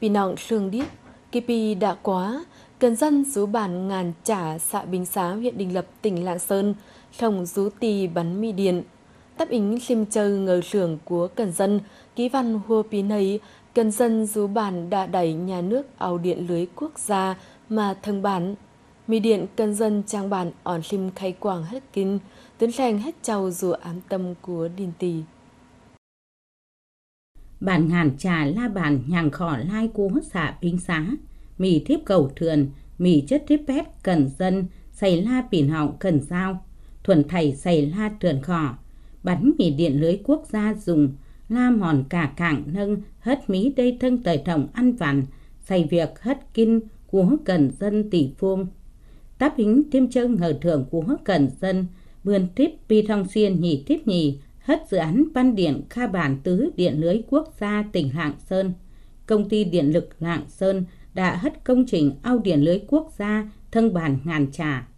vì nọng sương điếc, pi đã quá, cần dân rú bản ngàn trả xã Bình Xá huyện Đình Lập tỉnh Lạng Sơn, sông rú tì bắn mi điện. Tắp ính sim chơ ngờ sưởng của cần dân, ký văn hua pi nấy, cần dân rú bản đã đẩy nhà nước ảo điện lưới quốc gia mà thân bản. Mi điện cần dân trang bản ỏn sim khai quảng hết kinh, tuyến sành hết trầu dù ám tâm của đình tỷ bản ngàn trà la bàn nhàng khỏ lai cú xả pinh xá mì thiếp cầu thườn mì chất thiếp pét cần dân xầy la pìn họng cần dao thuần thầy xầy la thườn khỏ bắn mì điện lưới quốc gia dùng la mòn cả cảng nâng hất mí đây thân tời thổng ăn vằn xầy việc hất kinh của cần dân tỷ phương táp hính thêm chân hờ thưởng của cần dân bươn thiếp pi thong xiên nhì thiếp nhì hết dự án văn điện kha bản tứ điện lưới quốc gia tỉnh Lạng Sơn. Công ty điện lực Lạng Sơn đã hết công trình ao điện lưới quốc gia thân bản ngàn trà.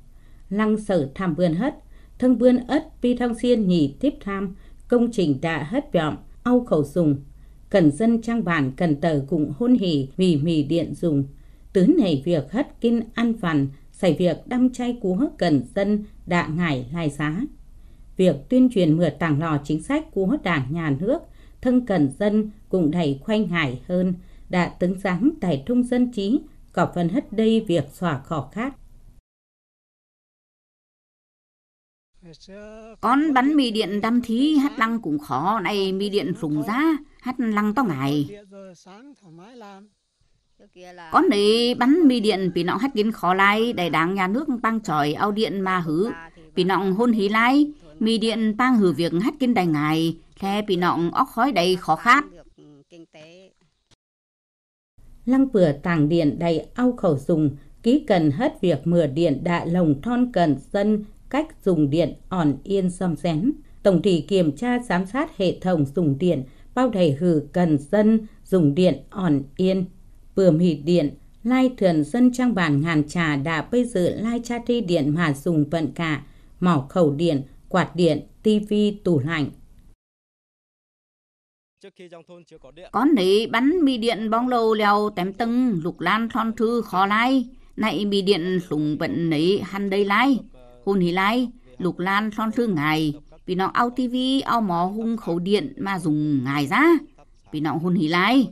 Lăng sở tham vươn hết, thân vươn ất vi thăng xiên nhì tiếp tham, công trình đã hết vọng, ao khẩu dùng. Cần dân trang bản cần tờ cũng hôn hỉ vì mì điện dùng. Tứ này việc hết kinh ăn vằn, xảy việc đâm chay cú cần dân đã ngải lai giá việc tuyên truyền mượt tảng lò chính sách của đảng nhà nước, thân cận dân cũng đầy khoanh hải hơn, đã tướng dáng tài trung dân trí, có phần hết đây việc xòa khó khát. Con bắn mì điện đâm thí hát lăng cũng khó, này mì điện phùng giá, hát lăng to ngại. Con này bắn mì điện vì nó hát kiến khó lai, đại đáng nhà nước băng tròi ao điện mà hứ, vì nó hôn hí lai, mì điện tăng hử việc hát kinh đài ngài, khe bị nọng óc khói đầy khó khát. Lăng vừa tàng điện đầy ao khẩu dùng, ký cần hết việc mửa điện đạ lồng thon cần dân, cách dùng điện ổn yên xâm xén. Tổng thị kiểm tra giám sát hệ thống dùng điện, bao đầy hử cần dân, dùng điện ổn yên. vừa mì điện, lai thường dân trang bản ngàn trà đã bây giờ lai cha tri điện mà dùng vận cả, mỏ khẩu điện, quạt điện, tivi, tủ lạnh. Con nấy bắn mì điện bong lâu leo tém tưng, lục lan thon thư khó lai. Nãy mì điện lùng bận nấy hăn đây lai. Hôn hỷ lai, lục lan thon thư ngài. Vì nó ao tivi, ao mó hung khẩu điện mà dùng ngài ra. Vì nó hôn hỷ lai.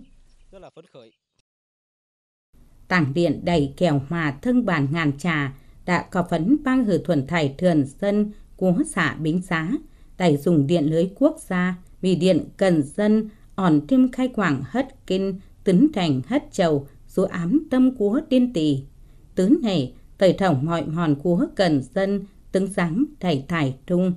Tảng điện đầy kèo hòa thân bàn ngàn trà, đã có phấn băng hử thuần thải thường dân của xã Bính Giá, tại dùng điện lưới quốc gia vì điện cần dân ỏn thêm khai quảng hất kinh tính thành hất chầu dù ám tâm của tiên tỷ tướng này tẩy thổng mọi hòn của cần dân tướng sáng thầy thải trung